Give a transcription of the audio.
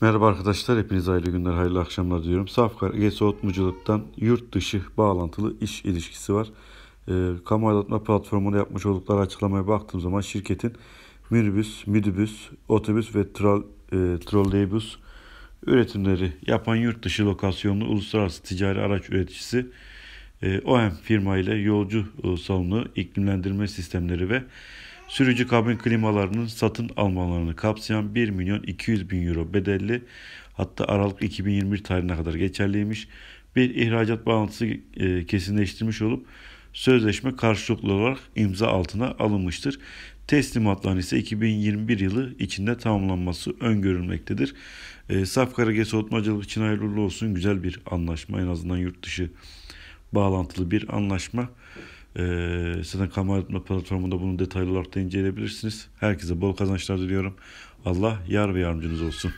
Merhaba arkadaşlar, hepinize hayırlı günler, hayırlı akşamlar diyorum. Safkar EGS Otmuculuk'tan yurt dışı bağlantılı iş ilişkisi var. E, kamu aydınlatma platformunda yapmış oldukları açıklamaya baktığım zaman şirketin minibüs, midibüs, otobüs ve trol e, trolleybüs üretimleri yapan yurt dışı lokasyonlu uluslararası ticari araç üreticisi e, OEM firma ile yolcu e, salonu iklimlendirme sistemleri ve sürücü kabin klimalarının satın almalarını kapsayan 1 milyon 200 bin euro bedelli hatta Aralık 2021 tarihine kadar geçerliymiş bir ihracat bağlantısı e, kesinleştirmiş olup sözleşme karşılıklı olarak imza altına alınmıştır. Teslimatların ise 2021 yılı içinde tamamlanması öngörülmektedir. E, Saf Karage Soğutmacılık için hayırlı olsun. Güzel bir anlaşma en azından yurt dışı bağlantılı bir anlaşma. Ee, zaten kamu platformunda bunu detaylı olarak da inceleyebilirsiniz. Herkese bol kazançlar diliyorum. Allah yar ve yardımcınız olsun.